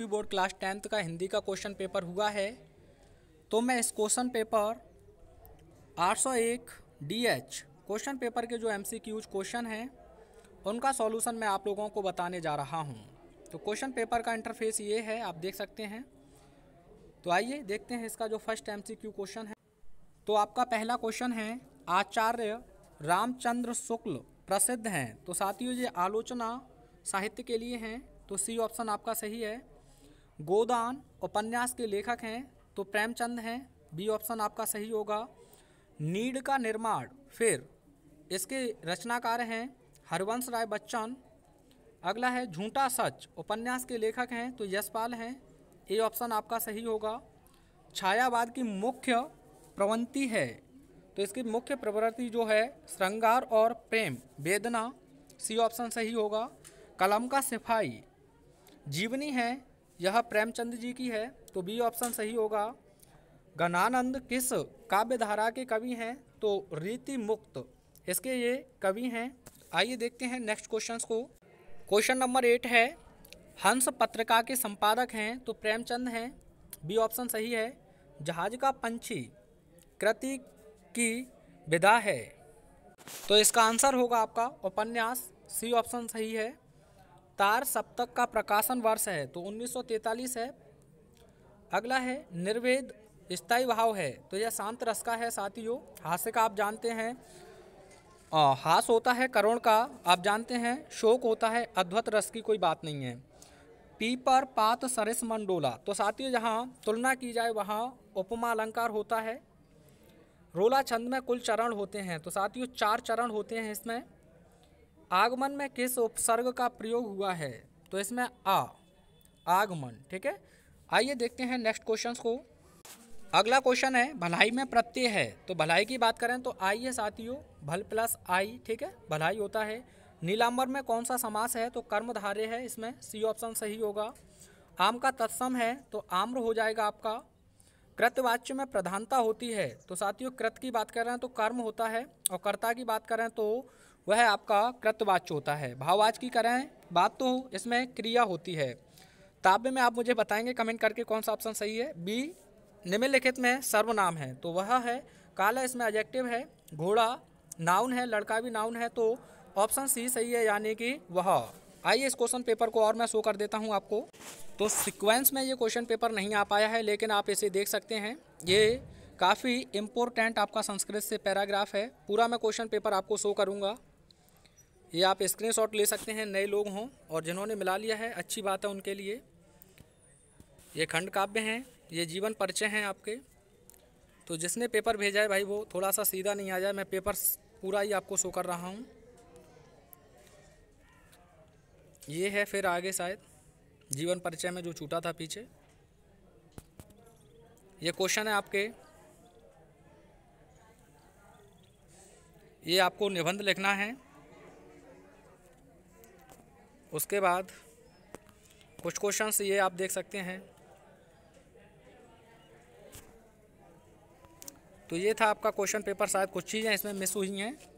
UP board class tenth का हिंदी का question paper हुआ है तो मैं इस question paper 801 DH question paper के जो एम सी क्यूज क्वेश्चन हैं उनका सॉल्यूशन मैं आप लोगों को बताने जा रहा हूं तो क्वेश्चन पेपर का इंटरफेस ये है आप देख सकते हैं तो आइए देखते हैं इसका जो first M C Q question है तो आपका पहला क्वेश्चन है आचार्य रामचंद्र शुक्ल प्रसिद्ध हैं तो साथियों ये आलोचना साहित्य के लिए हैं तो सी ऑप्शन आपका सही है गोदान उपन्यास के लेखक हैं तो प्रेमचंद हैं बी ऑप्शन आपका सही होगा नीड का निर्माण फिर इसके रचनाकार हैं हरवंश राय बच्चन अगला है झूठा सच उपन्यास के लेखक हैं तो यशपाल हैं ए ऑप्शन आपका सही होगा छायावाद की मुख्य प्रवृत्ति है तो इसकी मुख्य प्रवृत्ति जो है श्रृंगार और प्रेम वेदना सी ऑप्शन सही होगा कलम का सिफाई जीवनी है यह प्रेमचंद जी की है तो बी ऑप्शन सही होगा गणानंद किस काव्य धारा के कवि हैं तो रीति मुक्त इसके ये कवि हैं आइए देखते हैं नेक्स्ट क्वेश्चन को क्वेश्चन नंबर एट है हंस पत्रिका के संपादक हैं तो प्रेमचंद हैं बी ऑप्शन सही है जहाज का पंछी कृति की विधा है तो इसका आंसर होगा आपका उपन्यास सी ऑप्शन सही है तार सप्तक का प्रकाशन वर्ष है तो 1943 है अगला है निर्वेद स्थायी भाव है तो यह शांत रस का है साथियों हास्य का आप जानते हैं हास होता है करोण का आप जानते हैं शोक होता है अद्भुत रस की कोई बात नहीं है पीपर पात सरस मंडोला तो साथियों जहाँ तुलना की जाए वहाँ उपमा अलंकार होता है रोला छंद में कुल चरण होते हैं तो साथियों चार चरण होते हैं इसमें आगमन में किस उपसर्ग का प्रयोग हुआ है तो इसमें आ आगमन ठीक है आइए देखते हैं नेक्स्ट क्वेश्चन को अगला क्वेश्चन है भलाई में प्रत्यय है तो भलाई की बात करें तो आई है साथियों भल प्लस आई ठीक है भलाई होता है नीलांबर में कौन सा समास है तो कर्मधारे है इसमें सी ऑप्शन सही होगा आम का तत्सम है तो आम्र हो जाएगा आपका कृतवाच्य में प्रधानता होती है तो साथियों कृत की बात कर रहे हैं तो कर्म होता है और कर्ता की बात करें तो वह आपका कृतवाच्य होता है भाववाच की करें बात तो इसमें क्रिया होती है ताब्य में आप मुझे बताएंगे कमेंट करके कौन सा ऑप्शन सही है बी निम्नलिखित में सर्वनाम है तो वह है काला इसमें एडजेक्टिव है घोड़ा नाउन है लड़का भी नाउन है तो ऑप्शन सी सही है यानी कि वह आइए इस क्वेश्चन पेपर को और मैं शो कर देता हूँ आपको तो सिक्वेंस में ये क्वेश्चन पेपर नहीं आ पाया है लेकिन आप इसे देख सकते हैं ये काफ़ी इम्पोर्टेंट आपका संस्कृत से पैराग्राफ है पूरा मैं क्वेश्चन पेपर आपको शो करूँगा ये आप स्क्रीनशॉट ले सकते हैं नए लोग हों और जिन्होंने मिला लिया है अच्छी बात है उनके लिए ये खंड काव्य हैं ये जीवन परिचय हैं आपके तो जिसने पेपर भेजा है भाई वो थोड़ा सा सीधा नहीं आ जाए मैं पेपर पूरा ही आपको शो कर रहा हूँ ये है फिर आगे शायद जीवन परिचय में जो छूटा था पीछे ये क्वेश्चन है आपके ये आपको निबंध लिखना है उसके बाद कुछ क्वेश्चंस ये आप देख सकते हैं तो ये था आपका क्वेश्चन पेपर शायद कुछ चीज़ें इसमें मिस हुई हैं